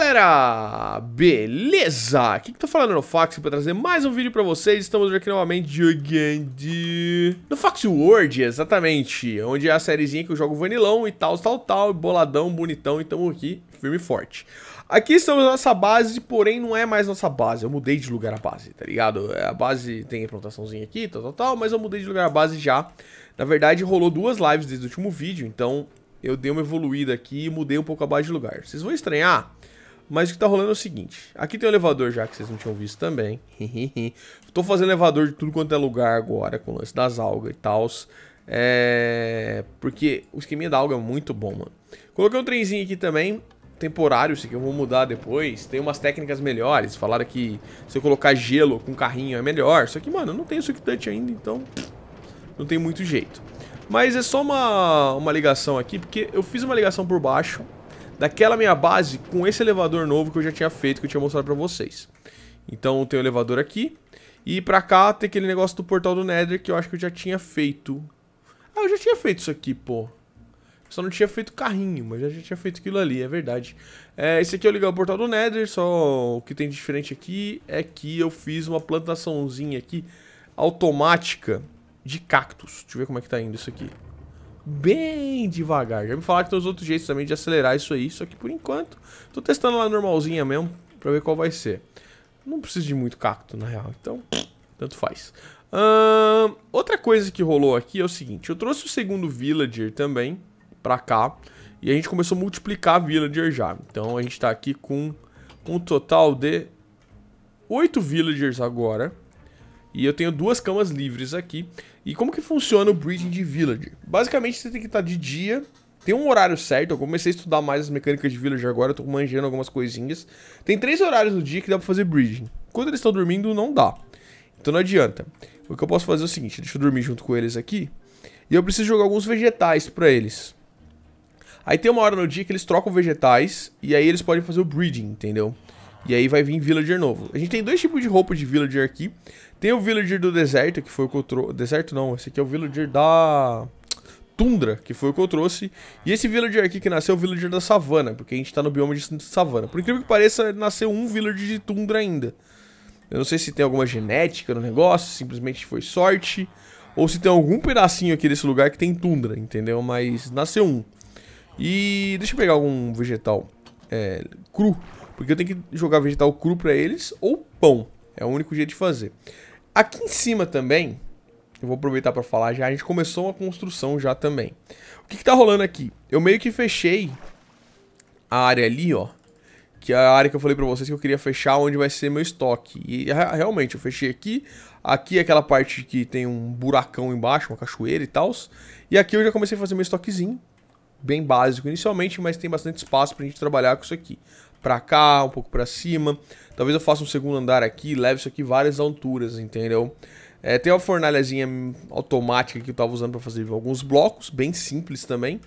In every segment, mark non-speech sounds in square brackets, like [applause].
galera, beleza? Aqui que tô tá falando no Fax para trazer mais um vídeo para vocês. Estamos aqui novamente jogando no Fax World, exatamente, onde é a sériezinha que eu jogo vanilão e tal, tal, tal, boladão, bonitão, e tamo aqui firme e forte. Aqui estamos na nossa base, porém não é mais nossa base. Eu mudei de lugar a base, tá ligado? É, a base tem a plantaçãozinha aqui, tal, tal, tal, mas eu mudei de lugar a base já. Na verdade, rolou duas lives desde o último vídeo, então eu dei uma evoluída aqui e mudei um pouco a base de lugar. Vocês vão estranhar mas o que tá rolando é o seguinte: aqui tem um elevador já que vocês não tinham visto também. [laughs] Tô fazendo elevador de tudo quanto é lugar agora, com o lance das algas e tal. É... Porque o esqueminha da alga é muito bom, mano. Coloquei um trenzinho aqui também, temporário, isso aqui eu vou mudar depois. Tem umas técnicas melhores. Falaram que se eu colocar gelo com carrinho é melhor. Só que, mano, eu não tenho suck ainda, então não tem muito jeito. Mas é só uma, uma ligação aqui, porque eu fiz uma ligação por baixo daquela minha base com esse elevador novo que eu já tinha feito, que eu tinha mostrado pra vocês. Então tem o elevador aqui. E pra cá tem aquele negócio do portal do Nether que eu acho que eu já tinha feito. Ah, eu já tinha feito isso aqui, pô. Só não tinha feito carrinho, mas já tinha feito aquilo ali, é verdade. É, esse aqui eu é liguei o portal do Nether, só o que tem de diferente aqui é que eu fiz uma plantaçãozinha aqui automática de cactos. Deixa eu ver como é que tá indo isso aqui bem devagar. Já me falaram que tem os outros jeitos também de acelerar isso aí, só que por enquanto tô testando lá normalzinha mesmo pra ver qual vai ser. Não preciso de muito cacto, na real, então tanto faz. outra coisa que rolou aqui é o seguinte, eu trouxe o segundo villager também pra cá e a gente começou a multiplicar villager já. Então a gente tá aqui com um total de 8 villagers agora. E eu tenho duas camas livres aqui. E como que funciona o Breeding de Village? Basicamente, você tem que estar de dia tem um horário certo, eu comecei a estudar mais as mecânicas de Village agora, Estou tô manjando algumas coisinhas. Tem três horários do dia que dá pra fazer breeding. Quando eles estão dormindo, não dá. Então não adianta. O que eu posso fazer é o seguinte, deixa eu dormir junto com eles aqui. E eu preciso jogar alguns vegetais pra eles. Aí tem uma hora no dia que eles trocam vegetais, e aí eles podem fazer o breeding, entendeu? E aí vai vir villager novo. A gente tem dois tipos de roupa de villager aqui. Tem o villager do deserto, que foi o que eu trouxe. Deserto não, esse aqui é o villager da tundra, que foi o que eu trouxe. E esse villager aqui que nasceu é o villager da savana, porque a gente tá no bioma de savana. Por incrível que pareça, nasceu um villager de tundra ainda. Eu não sei se tem alguma genética no negócio, simplesmente foi sorte, ou se tem algum pedacinho aqui desse lugar que tem tundra, entendeu? Mas nasceu um. E deixa eu pegar algum vegetal é, cru porque eu tenho que jogar vegetal cru para eles ou pão. É o único jeito de fazer. Aqui em cima também, eu vou aproveitar para falar já, a gente começou uma construção já também. O que, que tá rolando aqui? Eu meio que fechei a área ali, ó. Que é a área que eu falei pra vocês que eu queria fechar onde vai ser meu estoque. E é, realmente, eu fechei aqui. Aqui é aquela parte que tem um buracão embaixo, uma cachoeira e tal. E aqui eu já comecei a fazer meu estoquezinho. Bem básico inicialmente, mas tem bastante espaço pra gente trabalhar com isso aqui pra cá, um pouco pra cima. Talvez eu faça um segundo andar aqui, leve isso aqui várias alturas, entendeu? É, tem uma fornalhazinha automática que eu tava usando para fazer alguns blocos, bem simples também.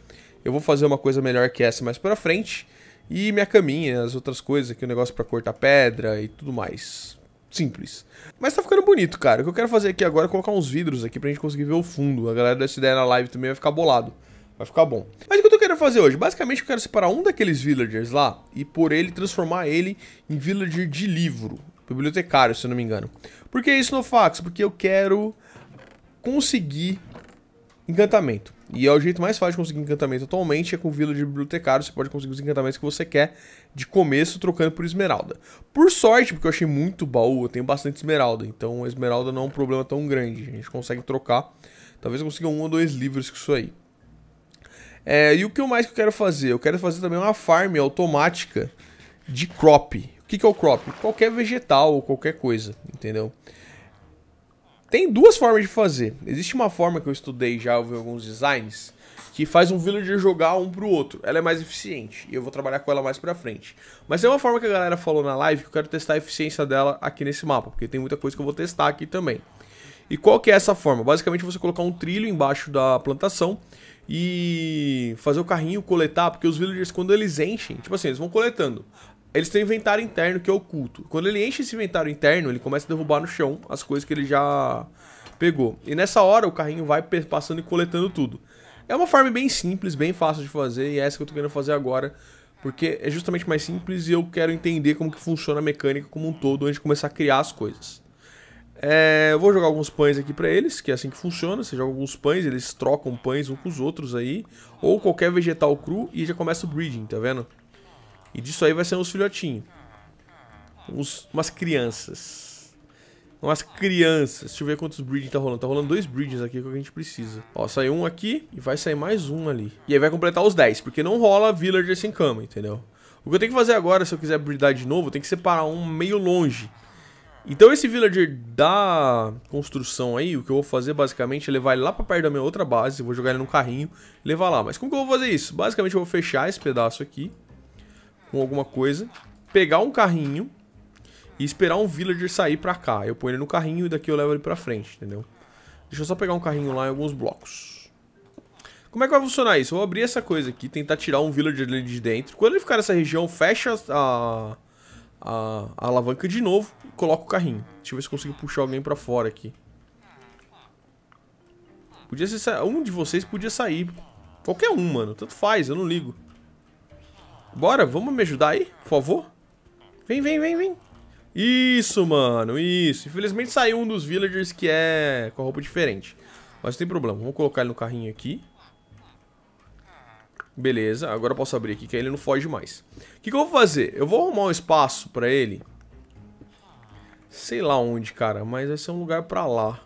Eu vou fazer uma coisa melhor que essa mais pra frente. E minha caminha, as outras coisas aqui, o um negócio para cortar pedra e tudo mais. Simples. Mas tá ficando bonito, cara. O que eu quero fazer aqui agora é colocar uns vidros aqui pra gente conseguir ver o fundo. A galera dessa ideia na live também vai ficar bolado. Vai ficar bom. Mas o que eu tô querendo fazer hoje? Basicamente eu quero separar um daqueles villagers lá e por ele transformar ele em villager de livro. Bibliotecário, se eu não me engano. Por que isso Nofax? Porque eu quero conseguir encantamento. E é o jeito mais fácil de conseguir encantamento atualmente, é com o de bibliotecário, você pode conseguir os encantamentos que você quer de começo trocando por esmeralda. Por sorte, porque eu achei muito baú, eu tenho bastante esmeralda, então a esmeralda não é um problema tão grande, a gente consegue trocar. Talvez eu consiga um ou dois livros com isso aí. É, e o que mais que eu quero fazer? Eu quero fazer também uma farm automática de crop. O que, que é o crop? Qualquer vegetal ou qualquer coisa, entendeu? Tem duas formas de fazer. Existe uma forma que eu estudei já, eu vi alguns designs, que faz um villager jogar um pro outro. Ela é mais eficiente e eu vou trabalhar com ela mais pra frente. Mas tem é uma forma que a galera falou na live que eu quero testar a eficiência dela aqui nesse mapa, porque tem muita coisa que eu vou testar aqui também. E qual que é essa forma? Basicamente você colocar um trilho embaixo da plantação e fazer o carrinho coletar, porque os villagers, quando eles enchem, tipo assim, eles vão coletando. Eles têm inventário interno que é oculto. Quando ele enche esse inventário interno, ele começa a derrubar no chão as coisas que ele já pegou. E nessa hora o carrinho vai passando e coletando tudo. É uma farm bem simples, bem fácil de fazer, e é essa que eu tô querendo fazer agora, porque é justamente mais simples e eu quero entender como que funciona a mecânica como um todo antes de começar a criar as coisas. É, eu vou jogar alguns pães aqui para eles, que é assim que funciona. Você joga alguns pães, eles trocam pães uns com os outros aí. Ou qualquer vegetal cru e já começa o breeding, tá vendo? E disso aí vai ser uns filhotinhos. Uns, umas crianças. Umas crianças. Deixa eu ver quantos breeding tá rolando. Tá rolando dois breedings aqui que a gente precisa. Ó, sai um aqui e vai sair mais um ali. E aí vai completar os 10, porque não rola villager sem cama, entendeu? O que eu tenho que fazer agora, se eu quiser breedar de novo, tem que separar um meio longe. Então esse villager da construção aí, o que eu vou fazer basicamente é levar ele lá pra perto da minha outra base, vou jogar ele num carrinho e levar lá. Mas como que eu vou fazer isso? Basicamente eu vou fechar esse pedaço aqui com alguma coisa, pegar um carrinho e esperar um villager sair pra cá. Eu ponho ele no carrinho e daqui eu levo ele pra frente, entendeu? Deixa eu só pegar um carrinho lá em alguns blocos. Como é que vai funcionar isso? Eu vou abrir essa coisa aqui, tentar tirar um villager dele de dentro. Quando ele ficar nessa região, fecha a a, a alavanca de novo e coloco o carrinho. Deixa eu ver se consigo puxar alguém pra fora aqui. Podia ser... Um de vocês podia sair. Qualquer um, mano. Tanto faz, eu não ligo. Bora, vamos me ajudar aí, por favor? Vem, vem, vem, vem. Isso, mano, isso. Infelizmente saiu um dos villagers que é com a roupa diferente. Mas não tem problema. Vamos colocar ele no carrinho aqui. Beleza, agora eu posso abrir aqui, que aí ele não foge mais. O que, que eu vou fazer? Eu vou arrumar um espaço pra ele. Sei lá onde, cara, mas vai ser um lugar pra lá.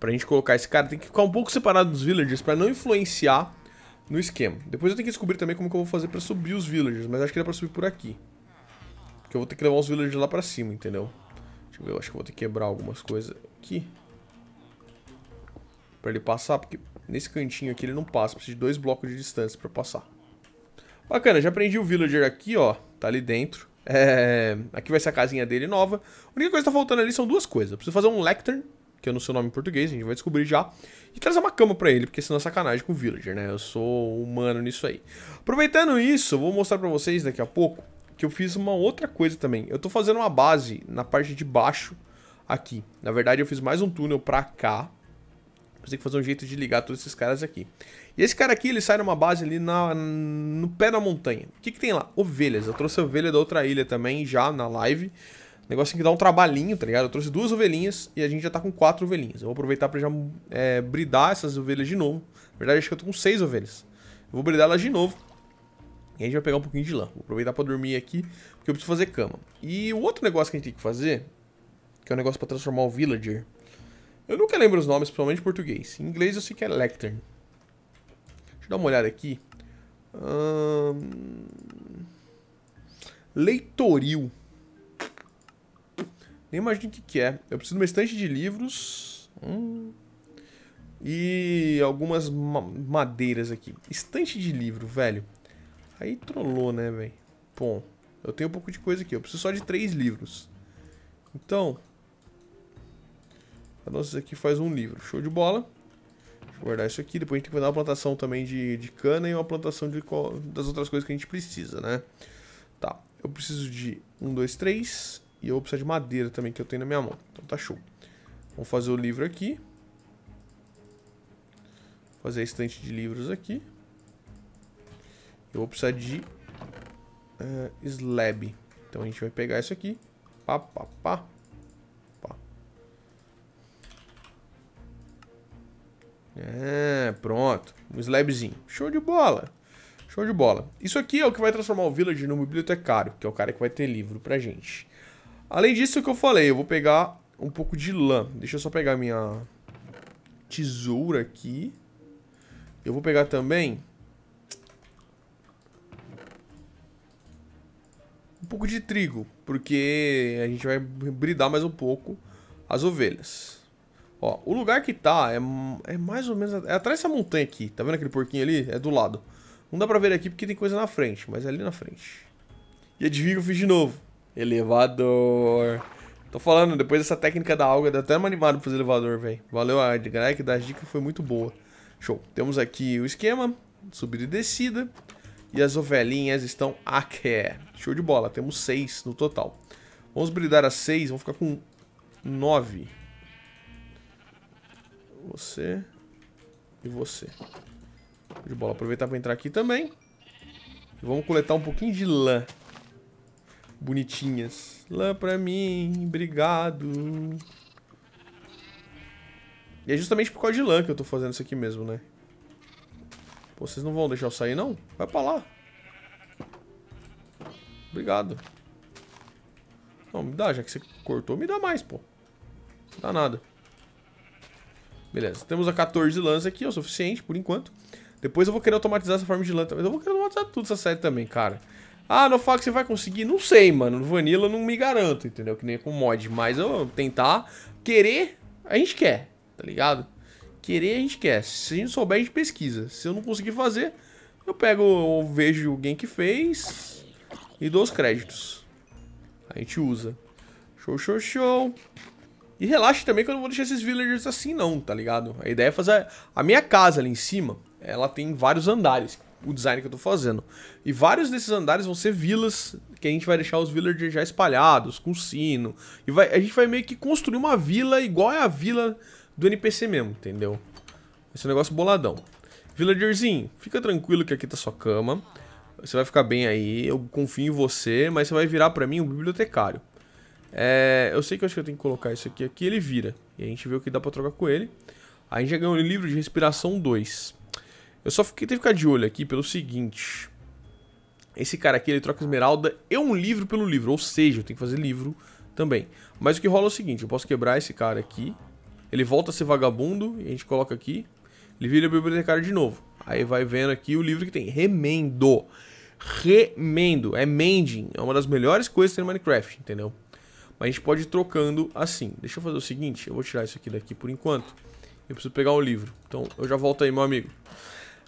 Pra gente colocar esse cara. Tem que ficar um pouco separado dos villagers pra não influenciar no esquema. Depois eu tenho que descobrir também como que eu vou fazer pra subir os villagers, mas acho que dá pra subir por aqui. Porque eu vou ter que levar os villagers lá pra cima, entendeu? Deixa eu ver, eu acho que eu vou ter que quebrar algumas coisas aqui. Pra ele passar, porque Nesse cantinho aqui ele não passa, precisa de dois blocos de distância pra passar. Bacana, já aprendi o villager aqui, ó. Tá ali dentro. É... Aqui vai ser a casinha dele nova. A única coisa que tá faltando ali são duas coisas. Eu preciso fazer um lectern, que eu não sei o nome em português, a gente vai descobrir já. E trazer uma cama pra ele, porque senão é sacanagem com o villager, né? Eu sou humano nisso aí. Aproveitando isso, eu vou mostrar pra vocês daqui a pouco que eu fiz uma outra coisa também. Eu tô fazendo uma base na parte de baixo aqui. Na verdade, eu fiz mais um túnel pra cá, tem que fazer um jeito de ligar todos esses caras aqui. E esse cara aqui, ele sai numa base ali na, no pé da montanha. O que, que tem lá? Ovelhas. Eu trouxe ovelha da outra ilha também, já na live. Negócio que dá um trabalhinho, tá ligado? Eu trouxe duas ovelhinhas e a gente já tá com quatro ovelhinhas. Eu vou aproveitar pra já é, bridar essas ovelhas de novo. Na verdade, acho que eu tô com seis ovelhas. Eu vou bridar elas de novo. E a gente vai pegar um pouquinho de lã. Vou aproveitar pra dormir aqui, porque eu preciso fazer cama. E o outro negócio que a gente tem que fazer, que é um negócio pra transformar o villager eu nunca lembro os nomes, principalmente em português. Em inglês eu sei que é lectern. Deixa eu dar uma olhada aqui. Hum... Leitoril. Nem imagino o que, que é. Eu preciso de uma estante de livros. Hum. E algumas ma madeiras aqui. Estante de livro, velho. Aí trollou, né, velho? Bom, eu tenho um pouco de coisa aqui. Eu preciso só de três livros. Então, Cada um desses aqui faz um livro. Show de bola. Deixa eu guardar isso aqui. Depois a gente tem que fazer uma plantação também de, de cana e uma plantação de, das outras coisas que a gente precisa, né? Tá. Eu preciso de um dois três E eu vou precisar de madeira também que eu tenho na minha mão. Então tá show. Vamos fazer o livro aqui. Fazer a estante de livros aqui. Eu vou precisar de uh, slab. Então a gente vai pegar isso aqui. Pá, pá, pá. É, pronto. Um slabzinho. Show de bola. Show de bola. Isso aqui é o que vai transformar o Village no bibliotecário, que é o cara que vai ter livro pra gente. Além disso, o que eu falei, eu vou pegar um pouco de lã. Deixa eu só pegar minha tesoura aqui. Eu vou pegar também... Um pouco de trigo, porque a gente vai bridar mais um pouco as ovelhas. Ó, o lugar que tá é, é mais ou menos... É atrás dessa montanha aqui. Tá vendo aquele porquinho ali? É do lado. Não dá pra ver aqui porque tem coisa na frente, mas é ali na frente. E adivinha que eu fiz de novo? Elevador. Tô falando, depois dessa técnica da alga, dá até animado pra fazer elevador, velho. Valeu, Edgar, que das dicas foi muito boa. Show. Temos aqui o esquema, subida e descida. E as ovelhinhas estão aqui. Show de bola, temos seis no total. Vamos brindar as seis, vamos ficar com nove. Você. E você. De bola. Aproveitar pra entrar aqui também. E vamos coletar um pouquinho de lã. Bonitinhas. Lã pra mim. Obrigado. E é justamente por causa de lã que eu tô fazendo isso aqui mesmo, né? Pô, vocês não vão deixar eu sair, não? Vai pra lá. Obrigado. Não, me dá, já que você cortou, me dá mais, pô. Não dá nada. Beleza, temos a 14 lãs aqui, é o suficiente por enquanto. Depois eu vou querer automatizar essa forma de lã também. Eu vou querer automatizar tudo essa série também, cara. Ah, no Fox você vai conseguir? Não sei, mano. No Vanilla eu não me garanto, entendeu? Que nem com mod. Mas eu vou tentar. Querer, a gente quer, tá ligado? Querer, a gente quer. Se a gente souber, a gente pesquisa. Se eu não conseguir fazer, eu pego, eu vejo alguém que fez e dou os créditos. A gente usa. Show, show, show. E relaxe também que eu não vou deixar esses villagers assim não, tá ligado? A ideia é fazer... A minha casa ali em cima, ela tem vários andares, o design que eu tô fazendo. E vários desses andares vão ser vilas que a gente vai deixar os villagers já espalhados, com sino. E vai, a gente vai meio que construir uma vila igual é a vila do NPC mesmo, entendeu? Esse um negócio boladão. Villagerzinho, fica tranquilo que aqui tá sua cama. Você vai ficar bem aí, eu confio em você, mas você vai virar pra mim um bibliotecário. É, eu sei que eu acho que eu tenho que colocar isso aqui. Aqui ele vira. E a gente vê o que dá pra trocar com ele. a gente já ganhou o livro de respiração 2. Eu só fiquei, tenho que ficar de olho aqui pelo seguinte. Esse cara aqui, ele troca esmeralda e um livro pelo livro. Ou seja, eu tenho que fazer livro também. Mas o que rola é o seguinte, eu posso quebrar esse cara aqui. Ele volta a ser vagabundo e a gente coloca aqui. Ele vira bibliotecário de novo. Aí vai vendo aqui o livro que tem. Remendo. Remendo. É mending. É uma das melhores coisas que tem no Minecraft, entendeu? Mas a gente pode ir trocando assim. Deixa eu fazer o seguinte, eu vou tirar isso aqui daqui por enquanto. Eu preciso pegar o livro. Então eu já volto aí, meu amigo.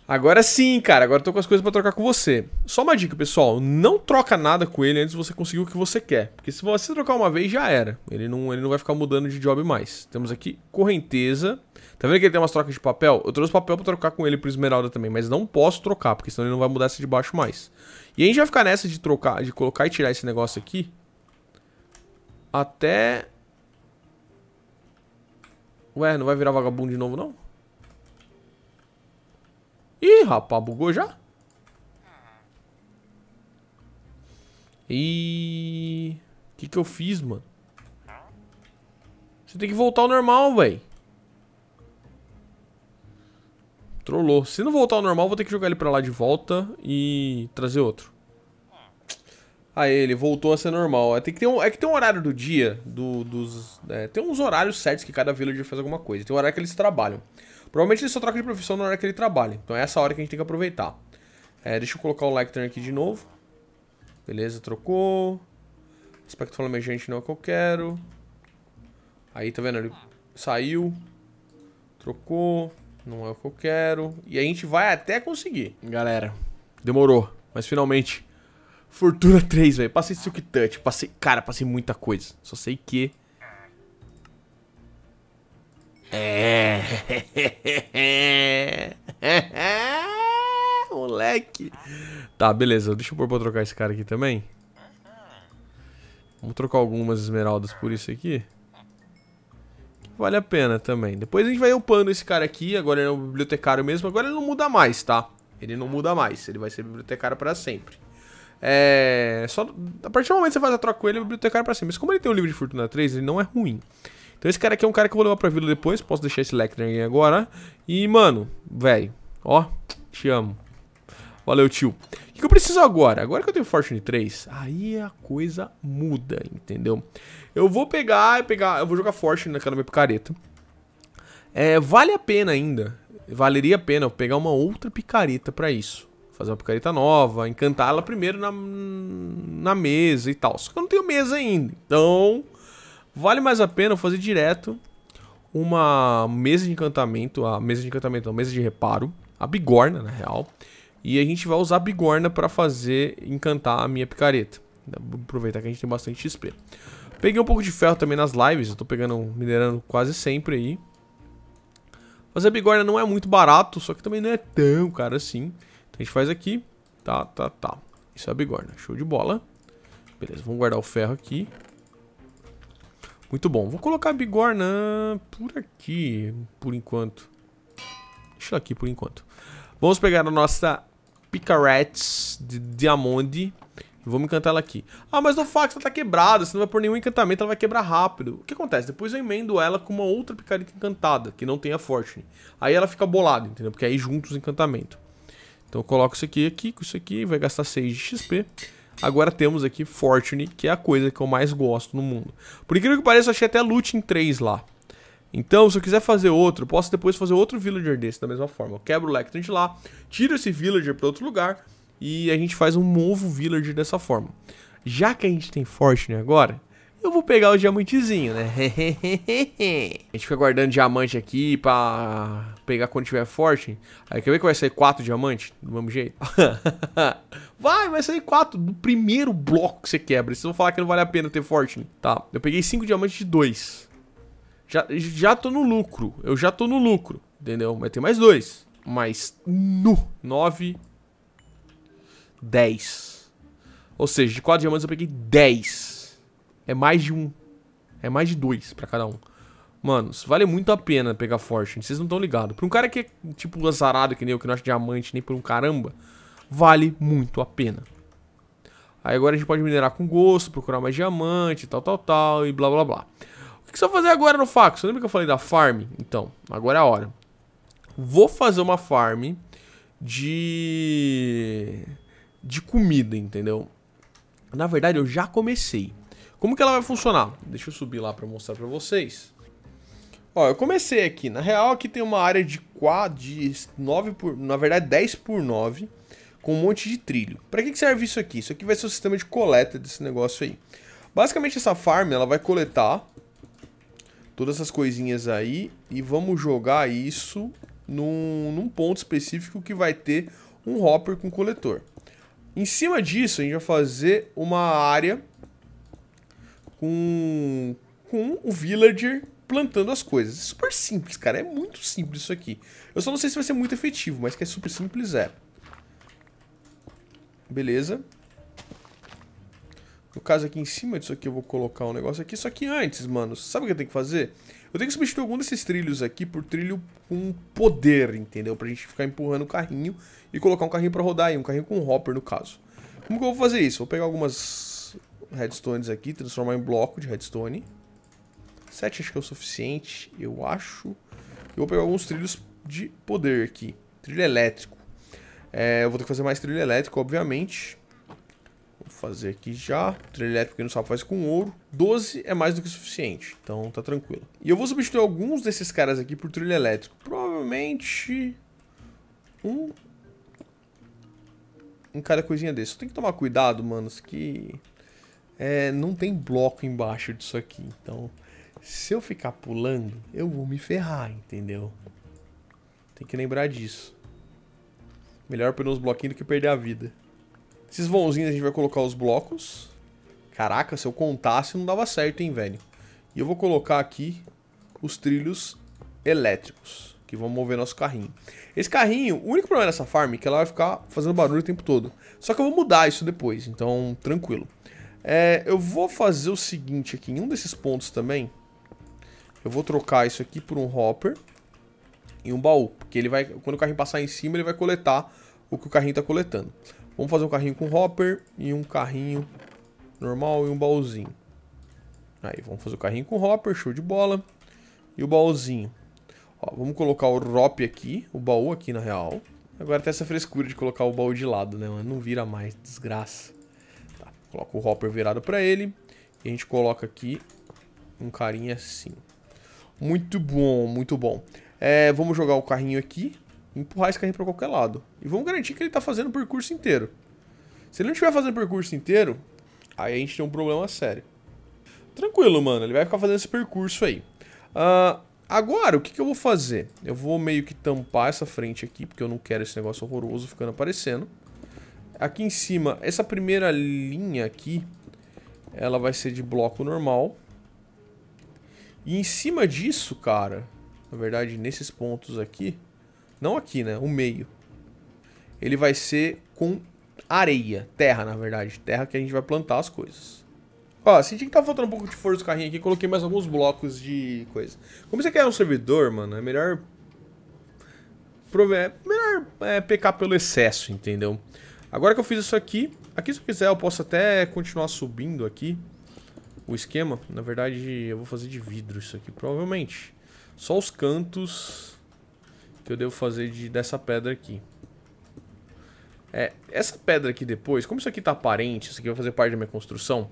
Agora sim, cara, agora eu tô com as coisas para trocar com você. Só uma dica, pessoal, não troca nada com ele antes de você conseguir o que você quer. Porque se você trocar uma vez, já era. Ele não, ele não vai ficar mudando de job mais. Temos aqui correnteza. Tá vendo que ele tem umas trocas de papel? Eu trouxe papel pra trocar com ele pro Esmeralda também, mas não posso trocar, porque senão ele não vai mudar essa de baixo mais. E a gente vai ficar nessa de trocar, de colocar e tirar esse negócio aqui. Até... Ué, não vai virar vagabundo de novo, não? Ih, rapaz, bugou já? E O que que eu fiz, mano? Você tem que voltar ao normal, velho. Trollou. Se não voltar ao normal, vou ter que jogar ele pra lá de volta e trazer outro a ele, voltou a ser normal. É, tem que ter um, é que tem um horário do dia, do, dos. É, tem uns horários certos que cada villager faz alguma coisa. Tem um horário que eles trabalham. Provavelmente ele só troca de profissão na hora que ele trabalha. Então é essa hora que a gente tem que aproveitar. É, deixa eu colocar o Lectern aqui de novo. Beleza, trocou. Aspecto flamejante não é o que eu quero. Aí, tá vendo? Ele saiu. Trocou. Não é o que eu quero. E a gente vai até conseguir. Galera, demorou. Mas finalmente Fortuna 3, velho. Passei Silk Touch, passei... Cara, passei muita coisa. Só sei que... É... [laughs] Moleque. Tá, beleza. Deixa eu pôr pra trocar esse cara aqui também. Vamos trocar algumas esmeraldas por isso aqui. Vale a pena também. Depois a gente vai upando esse cara aqui. Agora ele é um bibliotecário mesmo. Agora ele não muda mais, tá? Ele não muda mais. Ele vai ser bibliotecário pra sempre. É. Só. A partir do momento que você faz a troca com ele, o bibliotecário é pra cima. Mas como ele tem um livro de Fortuna 3, ele não é ruim. Então esse cara aqui é um cara que eu vou levar pra vila depois. Posso deixar esse Lectern agora. E, mano, velho. Ó, te amo. Valeu, tio. O que eu preciso agora? Agora que eu tenho Fortune 3, aí a coisa muda, entendeu? Eu vou pegar, pegar eu vou jogar Fortune naquela minha picareta. É, vale a pena ainda, valeria a pena eu pegar uma outra picareta pra isso fazer uma picareta nova, encantar ela primeiro na, na mesa e tal. Só que eu não tenho mesa ainda. Então, vale mais a pena fazer direto uma mesa de encantamento, a mesa de encantamento, a mesa de reparo, a bigorna, na real. E a gente vai usar a bigorna para fazer encantar a minha picareta. Vou aproveitar que a gente tem bastante XP. Peguei um pouco de ferro também nas lives, eu tô pegando, minerando quase sempre aí. Fazer bigorna não é muito barato, só que também não é tão caro assim. Então a gente faz aqui. Tá, tá, tá. Isso é a bigorna. Show de bola. Beleza, vamos guardar o ferro aqui. Muito bom. Vou colocar a bigorna por aqui, por enquanto. Deixa ela aqui por enquanto. Vamos pegar a nossa picareta de diamante. Vamos encantar ela aqui. Ah, mas o fax tá quebrado. Se não vai por nenhum encantamento, ela vai quebrar rápido. O que acontece? Depois eu emendo ela com uma outra picareta encantada, que não tenha Fortune. Aí ela fica bolada, entendeu? Porque aí juntos os encantamentos. Então eu coloco isso aqui, aqui com isso aqui, vai gastar 6 de XP. Agora temos aqui Fortune, que é a coisa que eu mais gosto no mundo. Por incrível que pareça, eu achei até Looting 3 lá. Então, se eu quiser fazer outro, posso depois fazer outro villager desse da mesma forma. Eu quebro o Lectant lá, tiro esse villager para outro lugar e a gente faz um novo villager dessa forma. Já que a gente tem Fortune agora, eu vou pegar o diamantezinho, né? [laughs] a gente fica guardando diamante aqui pra pegar quando tiver forte. Aí quer ver que vai sair quatro diamantes? Do mesmo jeito. [laughs] vai, vai sair quatro do primeiro bloco que você quebra. Vocês vão falar que não vale a pena ter forte. Né? Tá, eu peguei cinco diamantes de dois. Já, já tô no lucro. Eu já tô no lucro, entendeu? Mas tem mais dois. Mais no nove, dez. Ou seja, de quatro diamantes eu peguei dez. É mais de um. É mais de dois pra cada um. Mano, vale muito a pena pegar Fortune. Vocês não estão ligados. Pra um cara que é tipo azarado que nem eu, que não acha diamante nem por um caramba, vale muito a pena. Aí agora a gente pode minerar com gosto, procurar mais diamante, tal, tal, tal, e blá, blá, blá. O que você vai fazer agora no Fax? Lembra que eu falei da farm? Então, agora é a hora. Vou fazer uma farm de... de comida, entendeu? Na verdade, eu já comecei. Como que ela vai funcionar? Deixa eu subir lá para mostrar para vocês. Ó, eu comecei aqui. Na real, aqui tem uma área de 4, de 9 por... Na verdade, 10 por 9, com um monte de trilho. Para que, que serve isso aqui? Isso aqui vai ser o sistema de coleta desse negócio aí. Basicamente, essa farm, ela vai coletar todas essas coisinhas aí e vamos jogar isso num, num ponto específico que vai ter um hopper com coletor. Em cima disso, a gente vai fazer uma área com, com o villager plantando as coisas. É super simples, cara. É muito simples isso aqui. Eu só não sei se vai ser muito efetivo, mas que é super simples, é. Beleza. No caso aqui em cima disso aqui eu vou colocar um negócio aqui. Só que antes, mano, sabe o que eu tenho que fazer? Eu tenho que substituir algum desses trilhos aqui por trilho com poder, entendeu? Pra gente ficar empurrando o carrinho e colocar um carrinho pra rodar aí. Um carrinho com um hopper, no caso. Como que eu vou fazer isso? Vou pegar algumas redstones aqui, transformar em bloco de redstone. Sete acho que é o suficiente, eu acho. Eu vou pegar alguns trilhos de poder aqui. Trilho elétrico. É, eu vou ter que fazer mais trilho elétrico, obviamente. Vou fazer aqui já. Trilho elétrico que não sabe faz com ouro. 12 é mais do que o suficiente, então tá tranquilo. E eu vou substituir alguns desses caras aqui por trilho elétrico. Provavelmente... Um... Em um cada coisinha desse. Tem que tomar cuidado, manos, que é, não tem bloco embaixo disso aqui. Então, se eu ficar pulando, eu vou me ferrar, entendeu? Tem que lembrar disso. Melhor perder uns bloquinhos do que perder a vida. Esses vãozinhos a gente vai colocar os blocos. Caraca, se eu contasse não dava certo, hein, velho. E eu vou colocar aqui os trilhos elétricos, que vão mover nosso carrinho. Esse carrinho, o único problema dessa farm é que ela vai ficar fazendo barulho o tempo todo. Só que eu vou mudar isso depois, então tranquilo. É, eu vou fazer o seguinte aqui, em um desses pontos também, eu vou trocar isso aqui por um hopper e um baú, porque ele vai, quando o carrinho passar em cima, ele vai coletar o que o carrinho está coletando. Vamos fazer um carrinho com hopper e um carrinho normal e um baúzinho. Aí, vamos fazer o carrinho com hopper, show de bola. E o baúzinho. Ó, vamos colocar o ROP aqui, o baú aqui na real. Agora tem essa frescura de colocar o baú de lado, né, mano? Não vira mais, desgraça. Coloca o hopper virado pra ele. E a gente coloca aqui um carinha assim. Muito bom, muito bom. É, vamos jogar o carrinho aqui. Empurrar esse carrinho pra qualquer lado. E vamos garantir que ele tá fazendo o percurso inteiro. Se ele não estiver fazendo o percurso inteiro, aí a gente tem um problema sério. Tranquilo, mano. Ele vai ficar fazendo esse percurso aí. Uh, agora, o que, que eu vou fazer? Eu vou meio que tampar essa frente aqui, porque eu não quero esse negócio horroroso ficando aparecendo. Aqui em cima, essa primeira linha aqui, ela vai ser de bloco normal. E em cima disso, cara, na verdade, nesses pontos aqui, não aqui, né? O meio. Ele vai ser com areia, terra, na verdade. Terra que a gente vai plantar as coisas. Ó, senti que tá faltando um pouco de força do carrinho aqui, coloquei mais alguns blocos de coisa. Como você quer um servidor, mano, é melhor... É melhor é, pecar pelo excesso, entendeu? Agora que eu fiz isso aqui, aqui se eu quiser eu posso até continuar subindo aqui o esquema. Na verdade, eu vou fazer de vidro isso aqui, provavelmente. Só os cantos que eu devo fazer de, dessa pedra aqui. É, essa pedra aqui depois, como isso aqui tá aparente, isso aqui vai fazer parte da minha construção,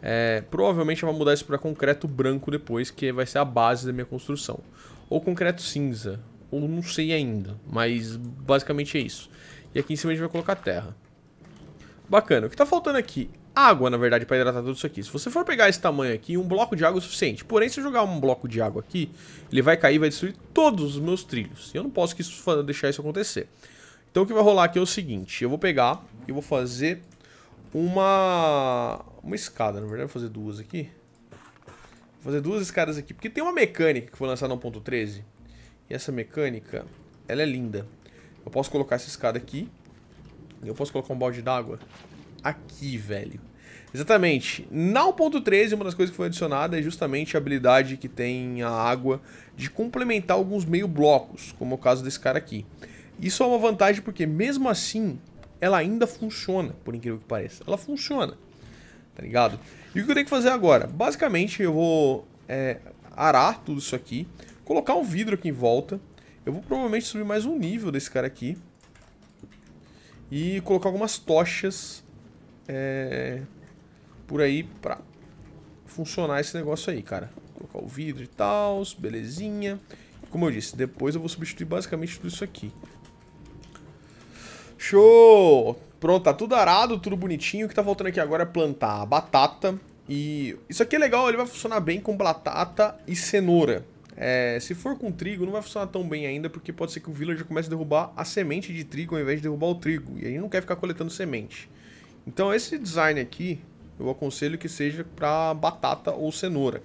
é, provavelmente eu vou mudar isso para concreto branco depois, que vai ser a base da minha construção. Ou concreto cinza, ou não sei ainda, mas basicamente é isso. E aqui em cima a gente vai colocar terra. Bacana. O que tá faltando aqui? Água, na verdade, para hidratar tudo isso aqui. Se você for pegar esse tamanho aqui, um bloco de água é suficiente. Porém, se eu jogar um bloco de água aqui, ele vai cair e vai destruir todos os meus trilhos. E eu não posso isso, deixar isso acontecer. Então o que vai rolar aqui é o seguinte. Eu vou pegar e vou fazer uma... Uma escada, na verdade. Vou fazer duas aqui. Vou fazer duas escadas aqui. Porque tem uma mecânica que foi lançada na 1.13. E essa mecânica, ela é linda. Eu posso colocar essa escada aqui. E eu posso colocar um balde d'água aqui, velho. Exatamente. Na 1.13, uma das coisas que foi adicionada é justamente a habilidade que tem a água de complementar alguns meio blocos, como é o caso desse cara aqui. Isso é uma vantagem porque, mesmo assim, ela ainda funciona, por incrível que pareça. Ela funciona, tá ligado? E o que eu tenho que fazer agora? Basicamente, eu vou é, arar tudo isso aqui, colocar um vidro aqui em volta, eu vou provavelmente subir mais um nível desse cara aqui. E colocar algumas tochas é, por aí pra funcionar esse negócio aí, cara. colocar o vidro e tal, belezinha. Como eu disse, depois eu vou substituir basicamente tudo isso aqui. Show! Pronto, tá tudo arado, tudo bonitinho. O que tá faltando aqui agora é plantar a batata. E isso aqui é legal, ele vai funcionar bem com batata e cenoura. É, se for com trigo, não vai funcionar tão bem ainda, porque pode ser que o villager comece a derrubar a semente de trigo ao invés de derrubar o trigo. E aí não quer ficar coletando semente. Então esse design aqui, eu aconselho que seja para batata ou cenoura.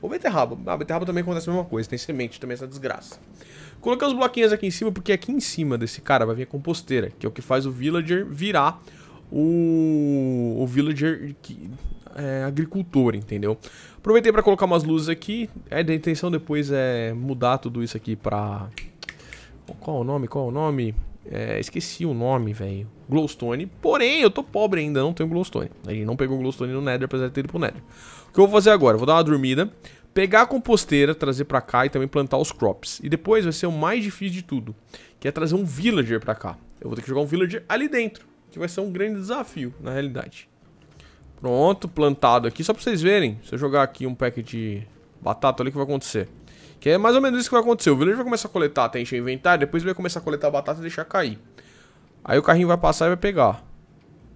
Ou beterraba. Ah, beterraba também acontece a mesma coisa, tem semente também, essa desgraça. Coloquei os bloquinhos aqui em cima, porque aqui em cima desse cara vai vir a composteira, que é o que faz o villager virar o, o villager que, é, agricultor, entendeu? Aproveitei para colocar umas luzes aqui. É, a intenção depois é mudar tudo isso aqui pra... Qual é o nome? Qual é o nome? É, esqueci o nome, velho. Glowstone. Porém, eu tô pobre ainda, não tenho Glowstone. A gente não pegou Glowstone no Nether, apesar de ter ido pro Nether. O que eu vou fazer agora? vou dar uma dormida, pegar a composteira, trazer pra cá e também plantar os crops. E depois vai ser o mais difícil de tudo, que é trazer um villager pra cá. Eu vou ter que jogar um villager ali dentro, que vai ser um grande desafio, na realidade. Pronto, plantado aqui, só pra vocês verem. Se eu jogar aqui um pack de batata, olha o que vai acontecer. Que é mais ou menos isso que vai acontecer. O villager vai começar a coletar até encher o inventário, depois ele vai começar a coletar a batata e deixar cair. Aí o carrinho vai passar e vai pegar.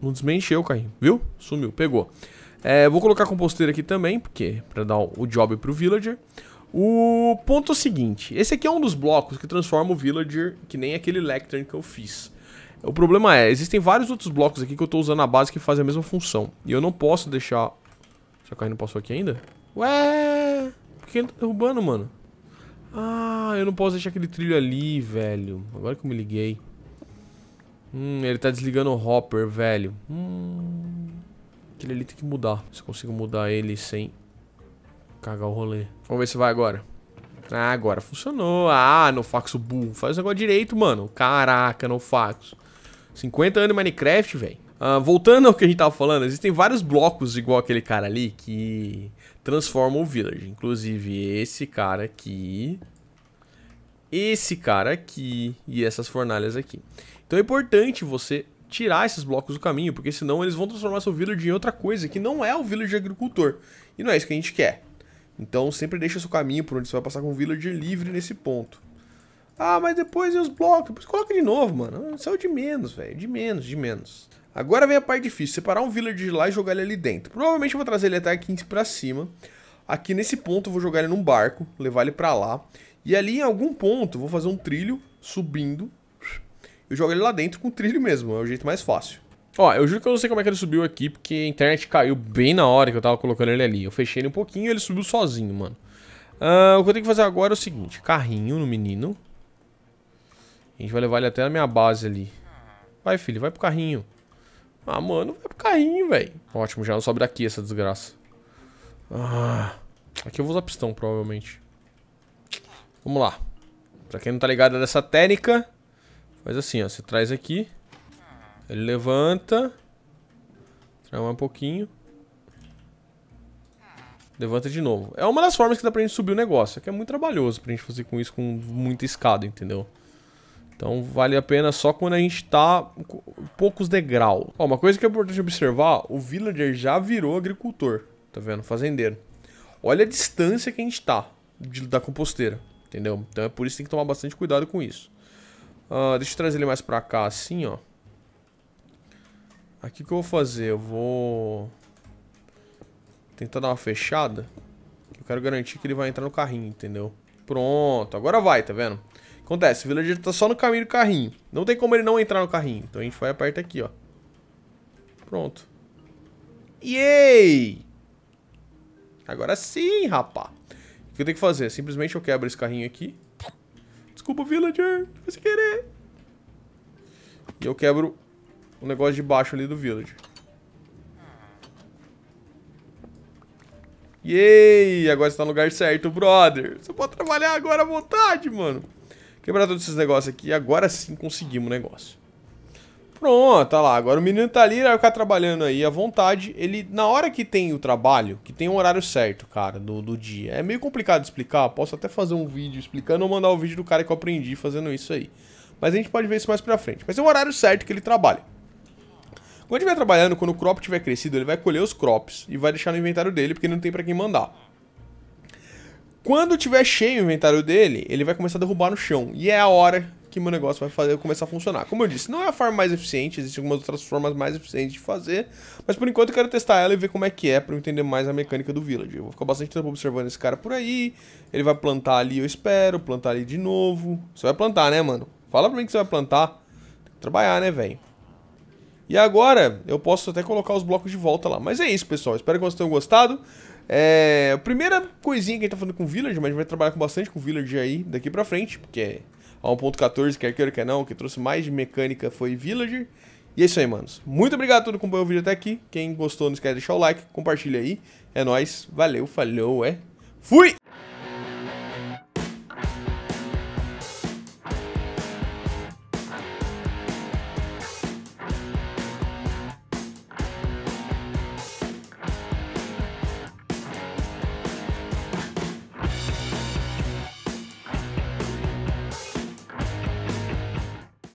Não desmencheu o carrinho, viu? Sumiu, pegou. É, vou colocar a composteira aqui também, porque pra dar o job pro villager. O ponto é seguinte, esse aqui é um dos blocos que transforma o villager, que nem aquele lectern que eu fiz. O problema é, existem vários outros blocos aqui que eu tô usando a base que fazem a mesma função. E eu não posso deixar... Será que a não passou aqui ainda? Ué! Por que ele tá derrubando, mano? Ah, eu não posso deixar aquele trilho ali, velho. Agora que eu me liguei. Hum, ele tá desligando o hopper, velho. Hum... Aquele ali tem que mudar. Se eu consigo mudar ele sem cagar o rolê. Vamos ver se vai agora. Ah, agora funcionou. Ah, no faxo burro. Faz o negócio direito, mano. Caraca, no faxo. 50 anos de Minecraft, velho. Uh, voltando ao que a gente tava falando, existem vários blocos igual aquele cara ali que transformam o village. Inclusive esse cara aqui, esse cara aqui e essas fornalhas aqui. Então é importante você tirar esses blocos do caminho, porque senão eles vão transformar seu village em outra coisa que não é o village agricultor. E não é isso que a gente quer. Então sempre deixa o seu caminho por onde você vai passar com o village livre nesse ponto. Ah, mas depois e os blocos? Depois coloca de novo, mano. Saiu é de menos, velho. De menos, de menos. Agora vem a parte difícil. Separar um villager de lá e jogar ele ali dentro. Provavelmente eu vou trazer ele até aqui pra cima. Aqui nesse ponto eu vou jogar ele num barco. Levar ele pra lá. E ali em algum ponto eu vou fazer um trilho subindo. Eu jogo ele lá dentro com o trilho mesmo. É o jeito mais fácil. Ó, eu juro que eu não sei como é que ele subiu aqui, porque a internet caiu bem na hora que eu tava colocando ele ali. Eu fechei ele um pouquinho e ele subiu sozinho, mano. Uh, o que eu tenho que fazer agora é o seguinte. Carrinho no menino. A gente vai levar ele até na minha base ali. Vai, filho, vai pro carrinho. Ah, mano, vai pro carrinho, velho. Ótimo, já não sobe daqui essa desgraça. Ah, aqui eu vou usar pistão, provavelmente. Vamos lá. Pra quem não tá ligado dessa técnica, faz assim, ó. Você traz aqui. Ele levanta. Traz um pouquinho. Levanta de novo. É uma das formas que dá pra gente subir o negócio. É que é muito trabalhoso pra gente fazer com isso com muita escada, entendeu? Então vale a pena só quando a gente está poucos degraus. uma coisa que é importante observar, o villager já virou agricultor, tá vendo? Fazendeiro. Olha a distância que a gente está da composteira, entendeu? Então é por isso que tem que tomar bastante cuidado com isso. Uh, deixa eu trazer ele mais pra cá, assim, ó. Aqui que eu vou fazer? Eu vou... Tentar dar uma fechada. Eu quero garantir que ele vai entrar no carrinho, entendeu? Pronto, agora vai, tá vendo? Acontece, o villager tá só no caminho do carrinho. Não tem como ele não entrar no carrinho. Então a gente vai e aperta aqui, ó. Pronto. Yay! Agora sim, rapá. O que eu tenho que fazer? Simplesmente eu quebro esse carrinho aqui. Desculpa, villager. Foi sem querer. E eu quebro o negócio de baixo ali do villager. Yay! Agora você tá no lugar certo, brother. Você pode trabalhar agora à vontade, mano. Quebrar todos esses negócios aqui. Agora sim conseguimos o negócio. Pronto, tá lá. Agora o menino tá ali, vai ficar trabalhando aí à vontade. Ele, na hora que tem o trabalho, que tem o um horário certo, cara, do, do dia. É meio complicado de explicar. Posso até fazer um vídeo explicando ou mandar o vídeo do cara que eu aprendi fazendo isso aí. Mas a gente pode ver isso mais pra frente. Mas é o horário certo que ele trabalha. Quando estiver trabalhando, quando o crop tiver crescido, ele vai colher os crops e vai deixar no inventário dele, porque não tem para quem mandar. Quando tiver cheio o inventário dele, ele vai começar a derrubar no chão. E é a hora que meu negócio vai fazer, começar a funcionar. Como eu disse, não é a forma mais eficiente, existem algumas outras formas mais eficientes de fazer, mas por enquanto eu quero testar ela e ver como é que é para eu entender mais a mecânica do Village. Eu vou ficar bastante tempo observando esse cara por aí, ele vai plantar ali, eu espero, plantar ali de novo. Você vai plantar, né, mano? Fala pra mim que você vai plantar. Tem que trabalhar, né, velho? E agora eu posso até colocar os blocos de volta lá. Mas é isso, pessoal. Espero que vocês tenham gostado. É, a primeira coisinha que a gente tá falando com o Village, mas a gente vai trabalhar com bastante com o Village aí daqui pra frente, porque é a 1.14, quer queira, quer não, o que trouxe mais de mecânica foi Villager. E é isso aí, manos. Muito obrigado a todo que acompanhou o vídeo até aqui. Quem gostou, não esquece de deixar o like, compartilha aí. É nóis, valeu, falhou é... Fui!